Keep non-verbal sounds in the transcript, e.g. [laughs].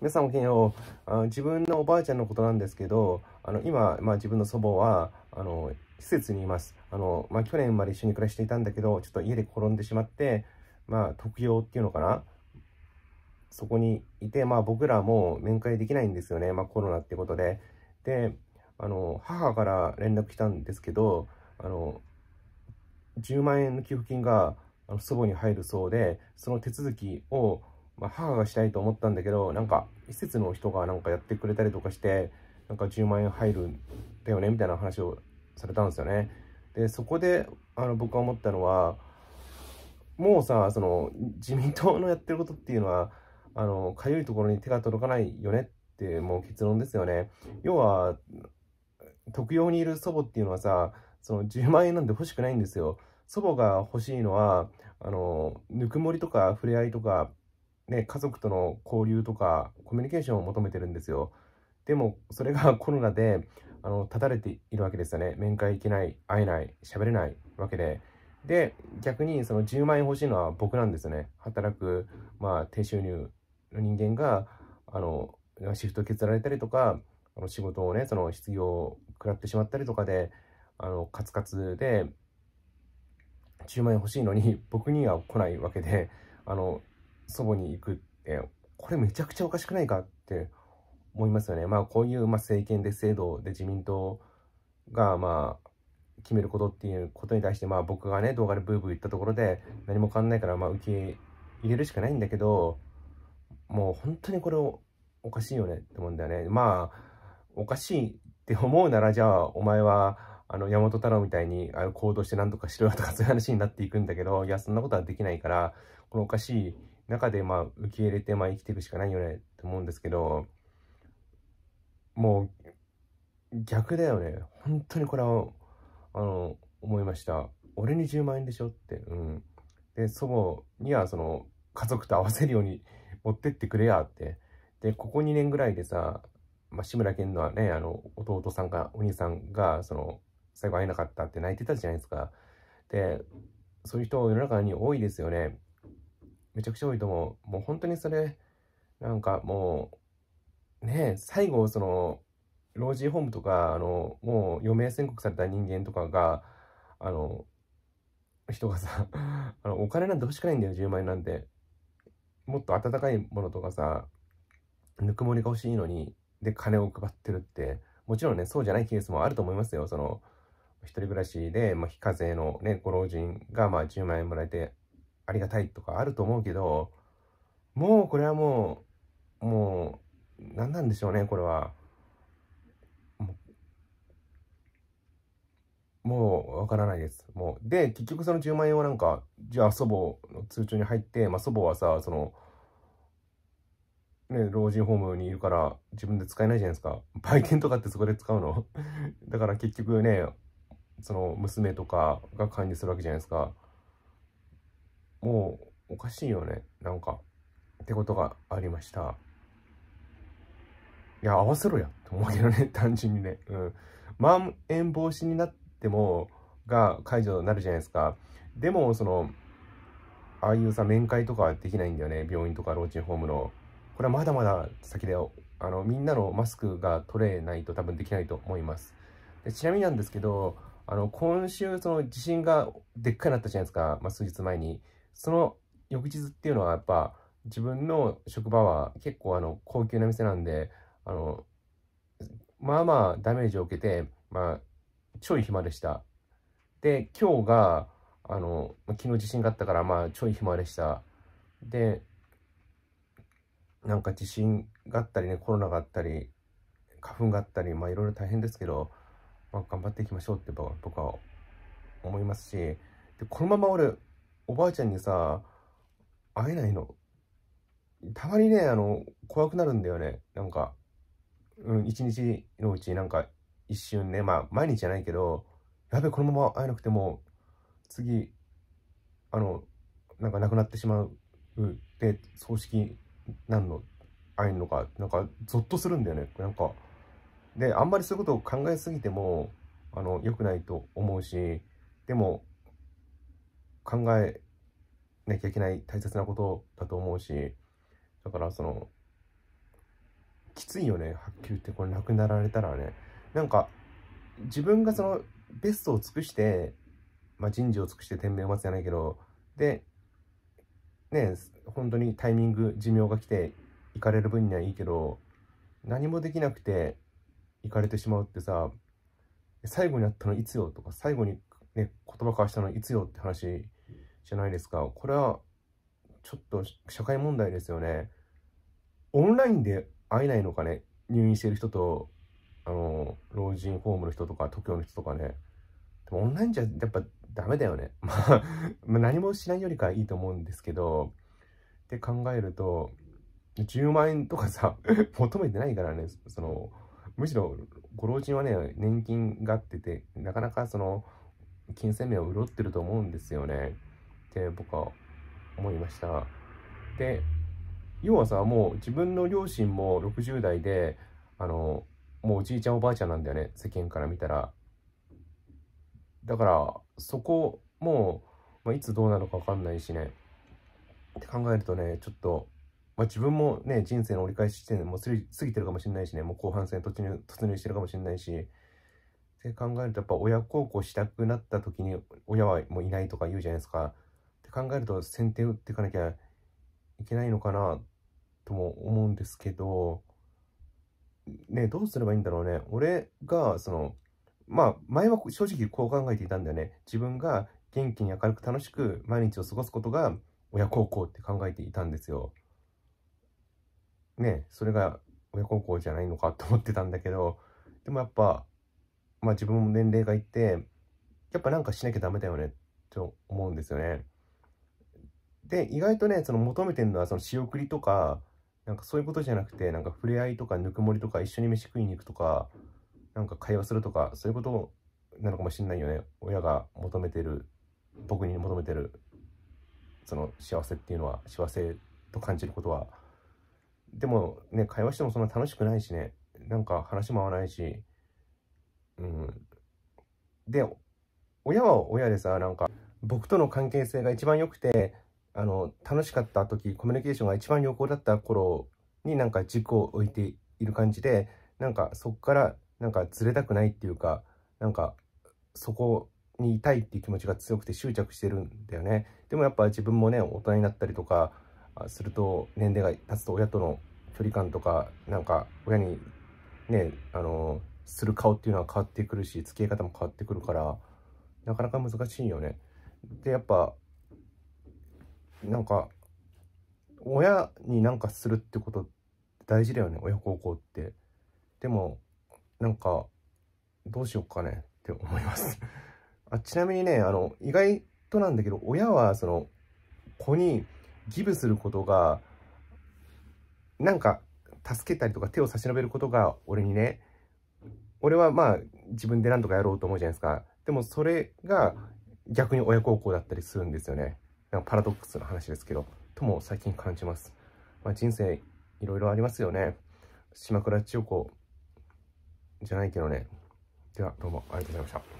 皆さんおきよう自分のおばあちゃんのことなんですけどあの今、まあ、自分の祖母はあの施設にいますあの、まあ、去年まで一緒に暮らしていたんだけどちょっと家で転んでしまって、まあ、特養っていうのかなそこにいて、まあ、僕らも面会できないんですよね、まあ、コロナってことで。であの母から連絡来たんですけどあの10万円の給付金が祖母に入るそうでその手続きをまあ、母がしたいと思ったんだけど、なんか、施設の人がなんかやってくれたりとかして、なんか10万円入るんだよね、みたいな話をされたんですよね。で、そこで、あの、僕は思ったのは、もうさ、その、自民党のやってることっていうのは、あの、かゆいところに手が届かないよねって、もう結論ですよね。要は、特養にいる祖母っていうのはさ、その10万円なんて欲しくないんですよ。祖母が欲しいのは、あの、ぬくもりとか触れ合いとか、ね、家族との交流とかコミュニケーションを求めてるんですよ。でもそれが [laughs] コロナであの断たれているわけですよね。面会行けない、会えない、喋れないわけで。で、逆にその10万円欲しいのは僕なんですよね。働く、まあ、低収入の人間が、あの、シフト削られたりとか、あの仕事をね、その失業を食らってしまったりとかで、あの、カツカツで、10万円欲しいのに僕には来ないわけで、あの、祖母に行くって、これめちゃくちゃおかしくないかって思いますよね。まあこういう、まあ、政権で制度で自民党がまあ決めることっていうことに対してまあ僕がね動画でブーブー言ったところで何も変わんないからまあ受け入れるしかないんだけどもう本当にこれをおかしいよねって思うんだよね。まあおかしいって思うならじゃあお前はあの、山本太郎みたいにあの行動して何とかしろとかそういう話になっていくんだけど、いや、そんなことはできないから、このおかしい中で、まあ、受け入れて、まあ、生きていくしかないよねって思うんですけど、もう、逆だよね。本当にこれは、あの、思いました。俺に10万円でしょって。うん。で、祖母には、その、家族と合わせるように持ってってくれやって。で、ここ2年ぐらいでさ、まあ、志村けんのはね、あの、弟さんか、お兄さんが、その、最後会えなかったって泣いてたじゃないですか。で、そういう人世の中に多いですよね。めちゃくちゃ多いと思う。もう本当にそれ、なんかもう、ね最後、その、老人ホームとか、あの、もう余命宣告された人間とかが、あの、人がさ、[laughs] あのお金なんて欲しくないんだよ、10万円なんて。もっと温かいものとかさ、ぬくもりが欲しいのに、で、金を配ってるって、もちろんね、そうじゃないケースもあると思いますよ。その、一人暮らしで、まあ、非課税の、ね、ご老人がまあ10万円もらえてありがたいとかあると思うけど、もうこれはもう、もう、何なんでしょうね、これは。もうわからないです。もう。で、結局その10万円はなんか、じゃあ祖母の通帳に入って、まあ祖母はさ、その、ね、老人ホームにいるから自分で使えないじゃないですか。売店とかってそこで使うの。[laughs] だから結局ね、その娘とかが管理するわけじゃないですか。もうおかしいよね、なんか。ってことがありました。いや、合わせろやと思うけどね、[laughs] 単純にね。うん。まん延防止になっても、が解除になるじゃないですか。でも、その、ああいうさ、面会とかできないんだよね、病院とか老人ホームの。これはまだまだ先だよ。あの、みんなのマスクが取れないと多分できないと思います。でちなみになんですけど、あの、今週、その地震がでっかいなったじゃないですか、まあ、数日前に。その翌日っていうのは、やっぱ、自分の職場は結構、あの、高級な店なんで、あの、まあまあダメージを受けて、まあ、ちょい暇でした。で、今日が、あの、昨日地震があったから、まあ、ちょい暇でした。で、なんか地震があったりね、コロナがあったり、花粉があったり、まあ、いろいろ大変ですけど、まあ、頑張っていきましょうって僕は思いますしでこのまま俺おばあちゃんにさ会えないのたまにねあの怖くなるんだよねなんか、うん、一日のうちなんか一瞬ねまあ毎日じゃないけどやべこのまま会えなくても次あのなんか亡くなってしまうで葬式なんの会えんのかなんかゾッとするんだよねなんか。で、あんまりそういうことを考えすぎても、あの、良くないと思うし、でも、考えなきゃいけない大切なことだと思うし、だからその、きついよね、発球って、これなくなられたらね。なんか、自分がその、ベストを尽くして、まあ、人事を尽くして天命を待つじゃないけど、で、ね、本当にタイミング、寿命が来て、行かれる分にはいいけど、何もできなくて、行かれてしまうってさ、最後に会ったのいつよとか、最後にね、言葉交わしたのいつよって話じゃないですか。これは、ちょっと社会問題ですよね。オンラインで会えないのかね、入院してる人と、あの、老人ホームの人とか、東京の人とかね。でもオンラインじゃやっぱダメだよね。[laughs] まあ、何もしないよりかいいと思うんですけど、って考えると、10万円とかさ、[laughs] 求めてないからね、その、むしろご老人はね、年金がってて、なかなかその、金銭面を潤ってると思うんですよね。って僕は思いました。で、要はさ、もう自分の両親も60代で、あの、もうおじいちゃんおばあちゃんなんだよね、世間から見たら。だから、そこ、もまあ、いつどうなのかわかんないしね。って考えるとね、ちょっと、まあ、自分もね、人生の折り返し地点でもう過ぎてるかもしれないしね、もう後半戦突入突入してるかもしれないし、って考えると、やっぱ親孝行したくなった時に親はもういないとか言うじゃないですか。って考えると、先手打っていかなきゃいけないのかなとも思うんですけど、ね、どうすればいいんだろうね。俺が、その、まあ、前は正直こう考えていたんだよね。自分が元気に明るく楽しく毎日を過ごすことが親孝行って考えていたんですよ。ね、それが親孝行じゃないのかと思ってたんだけど、でもやっぱ、まあ自分も年齢がいて、やっぱなんかしなきゃダメだよねと思うんですよね。で、意外とね、その求めてるのはその仕送りとか、なんかそういうことじゃなくて、なんか触れ合いとかぬくもりとか一緒に飯食いに行くとか、なんか会話するとか、そういうことなのかもしれないよね。親が求めてる、僕に求めてる、その幸せっていうのは、幸せと感じることは。でもね、会話してもそんな楽しくないしね、なんか話も合わないし、うん。で、親は親でさ、なんか、僕との関係性が一番良くて、あの、楽しかった時、コミュニケーションが一番良好だった頃になんか軸を置いている感じで、なんかそっからなんかずれたくないっていうか、なんかそこにいたいっていう気持ちが強くて執着してるんだよね。でもやっぱ自分もね、大人になったりとか、すると年齢が経つと親との距離感とかなんか親にねあのする顔っていうのは変わってくるし付き合い方も変わってくるからなかなか難しいよね。でやっぱなんか親になんかするってこと大事だよね親孝行って。でもなんかどうしようかねって思います [laughs] あちなみにねあの意外となんだけど親はその子にギブすることがなんか助けたりとか手を差し伸べることが俺にね俺はまあ自分で何とかやろうと思うじゃないですかでもそれが逆に親孝行だったりするんですよねなんかパラドックスの話ですけどとも最近感じます、まあ、人生いろいろありますよね島倉千代子じゃないけどねではどうもありがとうございました